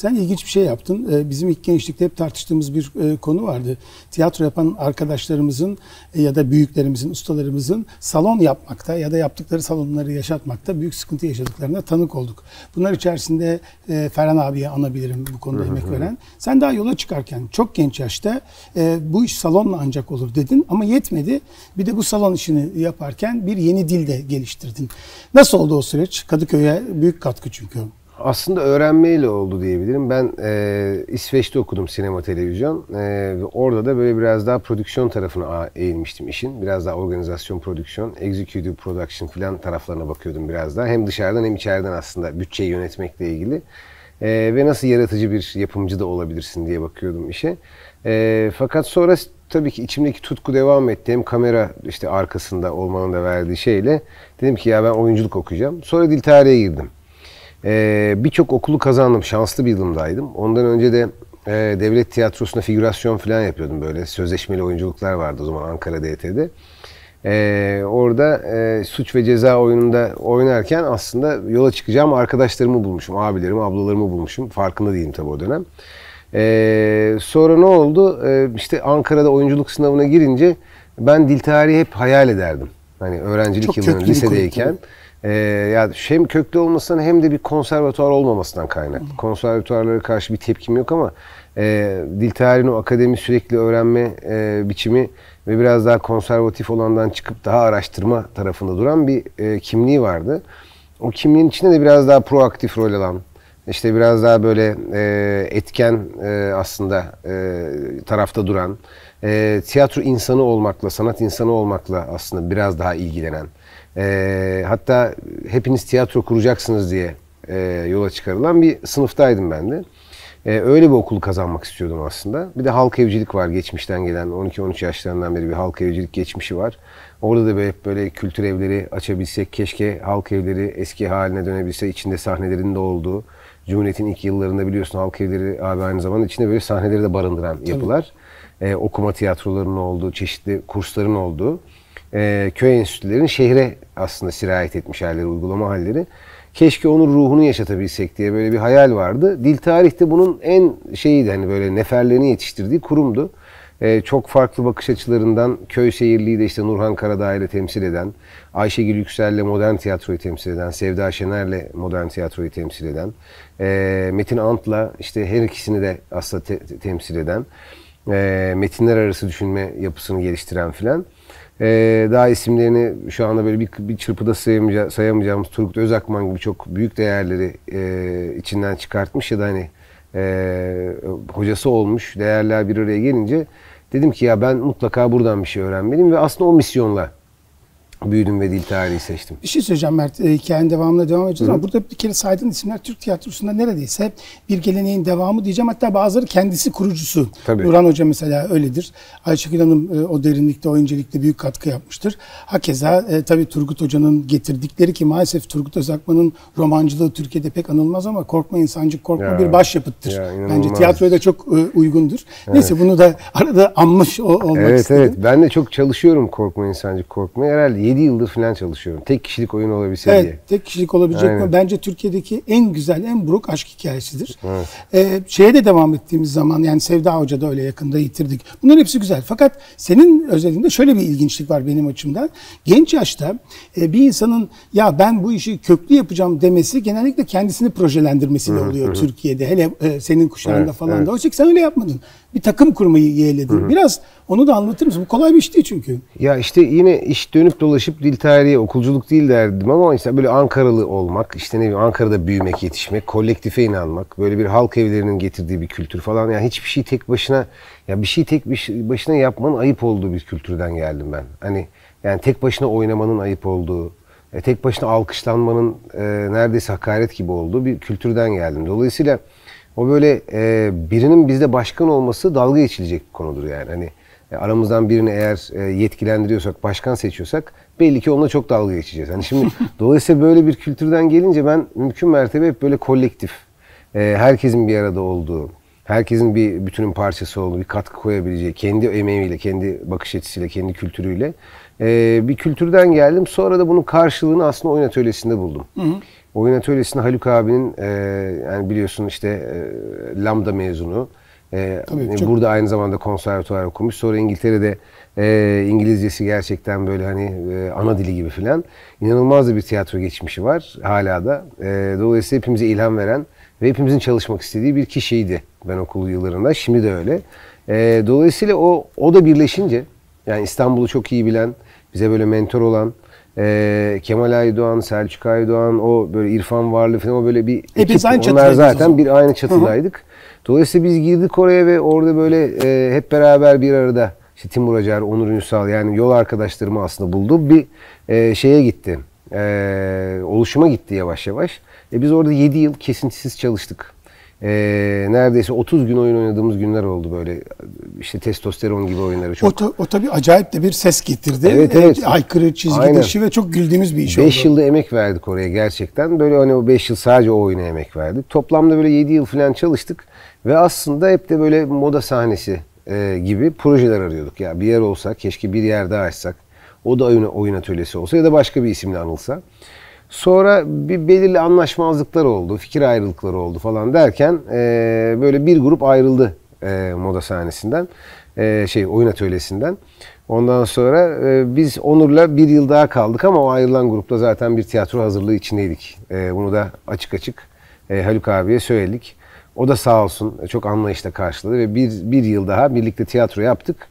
Sen ilginç bir şey yaptın. Ee, bizim ilk gençlikte hep tartıştığımız bir e, konu vardı. Tiyatro yapan arkadaşlarımızın e, ya da büyüklerimizin, ustalarımızın salon yapmakta ya da yaptıkları salonları yaşatmakta büyük sıkıntı yaşadıklarına tanık olduk. Bunlar içerisinde e, Ferhan abiye anabilirim bu konuda emek veren. Sen daha yola çıkarken çok genç yaşta bu iş salonla ancak olur dedin ama yetmedi. Bir de bu salon işini yaparken bir yeni dil de geliştirdin. Nasıl oldu o süreç? Kadıköy'e büyük katkı çünkü aslında öğrenmeyle oldu diyebilirim. Ben e, İsveç'te okudum sinema televizyon. E, orada da böyle biraz daha prodüksiyon tarafına eğilmiştim işin. Biraz daha organizasyon, prodüksiyon, executive production filan taraflarına bakıyordum biraz daha. Hem dışarıdan hem içeriden aslında bütçeyi yönetmekle ilgili. E, ve nasıl yaratıcı bir yapımcı da olabilirsin diye bakıyordum işe. E, fakat sonra tabii ki içimdeki tutku devam etti. Hem kamera işte arkasında olmanın da verdiği şeyle dedim ki ya ben oyunculuk okuyacağım. Sonra dil tarihe girdim. E, Birçok okulu kazandım. Şanslı bir yılımdaydım. Ondan önce de e, devlet tiyatrosunda figürasyon falan yapıyordum böyle. Sözleşmeli oyunculuklar vardı o zaman Ankara DT'de. E, ee, orada e, suç ve ceza oyununda oynarken aslında yola çıkacağım arkadaşlarımı bulmuşum. Abilerimi, ablalarımı bulmuşum. Farkında değilim tabii o dönem. E, sonra ne oldu? E, işte Ankara'da oyunculuk sınavına girince ben dil tarihi hep hayal ederdim. Hani öğrencilik Çok yılının lisedeyken. Konuklu e, ee, yani hem köklü olmasından hem de bir konservatuar olmamasından kaynaklı. Hı. Konservatuarlara karşı bir tepkim yok ama e, dil tarihinin o akademi sürekli öğrenme e, biçimi ve biraz daha konservatif olandan çıkıp daha araştırma tarafında duran bir e, kimliği vardı. O kimliğin içinde de biraz daha proaktif rol alan, işte biraz daha böyle e, etken e, aslında e, tarafta duran, e, tiyatro insanı olmakla, sanat insanı olmakla aslında biraz daha ilgilenen, e, hatta hepiniz tiyatro kuracaksınız diye e, yola çıkarılan bir sınıftaydım ben de. E, öyle bir okul kazanmak istiyordum aslında. Bir de halk evcilik var geçmişten gelen 12-13 yaşlarından beri bir halk evcilik geçmişi var. Orada da böyle, böyle kültür evleri açabilsek keşke halk evleri eski haline dönebilse içinde sahnelerin de olduğu. Cumhuriyet'in ilk yıllarında biliyorsun halk evleri abi aynı zamanda içinde böyle sahneleri de barındıran Tabii. yapılar e, okuma tiyatrolarının olduğu, çeşitli kursların olduğu e, köy enstitülerinin şehre aslında sirayet etmiş halleri, uygulama halleri. Keşke onun ruhunu yaşatabilsek diye böyle bir hayal vardı. Dil tarihte bunun en şeyiydi hani böyle neferlerini yetiştirdiği kurumdu. Ee, çok farklı bakış açılarından köy seyirliği de işte Nurhan Karadağ ile temsil eden, Ayşegül ile modern tiyatroyu temsil eden, Sevda Şener ile modern tiyatroyu temsil eden, e, Metin Ant'la işte her ikisini de aslında te- temsil eden e, metinler arası düşünme yapısını geliştiren filan. E, daha isimlerini şu anda böyle bir, bir çırpıda sayamayaca- sayamayacağımız Turgut Özakman gibi çok büyük değerleri e, içinden çıkartmış ya da hani e, hocası olmuş değerler bir araya gelince dedim ki ya ben mutlaka buradan bir şey öğrenmeliyim ve aslında o misyonla büyüdüm ve dil tarihi seçtim. Bir şey söyleyeceğim Mert. E, hikayenin devamına devam edeceğiz Hı. ama burada bir kere saydığın isimler Türk tiyatrosunda neredeyse hep bir geleneğin devamı diyeceğim. Hatta bazıları kendisi kurucusu. Tabii. Nurhan Hoca mesela öyledir. Ayşegül Hanım e, o derinlikte, o incelikte büyük katkı yapmıştır. Hakeza e, tabii Turgut Hoca'nın getirdikleri ki maalesef Turgut Özakman'ın romancılığı Türkiye'de pek anılmaz ama Korkma insancık Korkma ya, bir başyapıttır. Ya, Bence tiyatroya da çok e, uygundur. Evet. Neyse bunu da arada anmış o, olmak evet, istedim. Evet evet ben de çok çalışıyorum Korkma insancık Korkma. Herhalde 7 yıldır falan çalışıyorum. Tek kişilik oyun olabilse evet, diye. Tek kişilik olabilecek mi? Bence Türkiye'deki en güzel, en buruk aşk hikayesidir. Evet. Ee, şeye de devam ettiğimiz zaman yani Sevda Hoca da öyle yakında yitirdik. Bunların hepsi güzel. Fakat senin özelinde şöyle bir ilginçlik var benim açımdan. Genç yaşta e, bir insanın ya ben bu işi köklü yapacağım demesi genellikle kendisini projelendirmesiyle hı hı, oluyor hı. Türkiye'de. Hele e, senin kuşağında evet, falan evet. da. Oysa ki sen öyle yapmadın. Bir takım kurmayı yeğledin. Hı hı. Biraz onu da anlatır mısın? Bu kolay bir iş değil çünkü. Ya işte yine iş dönüp dolaşıyor çalışıp dil tarihi, okulculuk değil derdim ama işte böyle Ankaralı olmak, işte ne bileyim Ankara'da büyümek, yetişmek, kolektife inanmak, böyle bir halk evlerinin getirdiği bir kültür falan. Yani hiçbir şey tek başına, ya bir şey tek şey, başına yapmanın ayıp olduğu bir kültürden geldim ben. Hani yani tek başına oynamanın ayıp olduğu, e, tek başına alkışlanmanın e, neredeyse hakaret gibi olduğu bir kültürden geldim. Dolayısıyla o böyle e, birinin bizde başkan olması dalga geçilecek bir konudur yani. Hani e, aramızdan birini eğer e, yetkilendiriyorsak, başkan seçiyorsak belli ki onunla çok dalga geçeceğiz. Yani şimdi dolayısıyla böyle bir kültürden gelince ben mümkün mertebe hep böyle kolektif, e, herkesin bir arada olduğu, herkesin bir bütünün parçası olduğu, bir katkı koyabileceği, kendi emeğiyle, kendi bakış açısıyla, kendi kültürüyle bir kültürden geldim. Sonra da bunun karşılığını aslında oyun atölyesinde buldum. Hı hı. Oyun atölyesinde Haluk abinin yani biliyorsun işte Lambda mezunu e, Tabii, hani çok... Burada aynı zamanda konservatuvar okumuş. Sonra İngiltere'de e, İngilizcesi gerçekten böyle hani e, ana dili gibi filan. İnanılmaz da bir tiyatro geçmişi var hala da. E, dolayısıyla hepimize ilham veren ve hepimizin çalışmak istediği bir kişiydi ben okul yıllarında. Şimdi de öyle. E, dolayısıyla o, o da birleşince yani İstanbul'u çok iyi bilen, bize böyle mentor olan, e, Kemal Aydoğan, Selçuk Aydoğan, o böyle İrfan Varlı falan o böyle bir e, ekip. Hepimiz aynı Onlar zaten bir aynı çatıdaydık. Hı hı. Dolayısıyla biz girdik oraya ve orada böyle e, hep beraber bir arada işte Timur Acar, Onur Ünsal yani yol arkadaşlarımı aslında buldu. Bir e, şeye gitti. E, oluşuma gitti yavaş yavaş. E, biz orada 7 yıl kesintisiz çalıştık e, neredeyse 30 gün oyun oynadığımız günler oldu böyle işte testosteron gibi oyunları çok. O, ta, o tabii acayip de bir ses getirdi. Evet ee, evet. E, aykırı çizgi Aynen. dışı ve çok güldüğümüz bir iş beş oldu. 5 yılda emek verdik oraya gerçekten. Böyle hani o 5 yıl sadece o oyuna emek verdik. Toplamda böyle 7 yıl falan çalıştık ve aslında hep de böyle moda sahnesi e, gibi projeler arıyorduk. Ya bir yer olsa keşke bir yer daha açsak. O da oyun, oyun atölyesi olsa ya da başka bir isimle anılsa. Sonra bir belirli anlaşmazlıklar oldu, fikir ayrılıkları oldu falan derken e, böyle bir grup ayrıldı e, moda sahnesinden, e, şey oyun atölyesinden. Ondan sonra e, biz Onur'la bir yıl daha kaldık ama o ayrılan grupta zaten bir tiyatro hazırlığı içindeydik. E, bunu da açık açık e, Haluk abiye söyledik. O da sağ olsun e, çok anlayışla karşıladı ve bir, bir yıl daha birlikte tiyatro yaptık.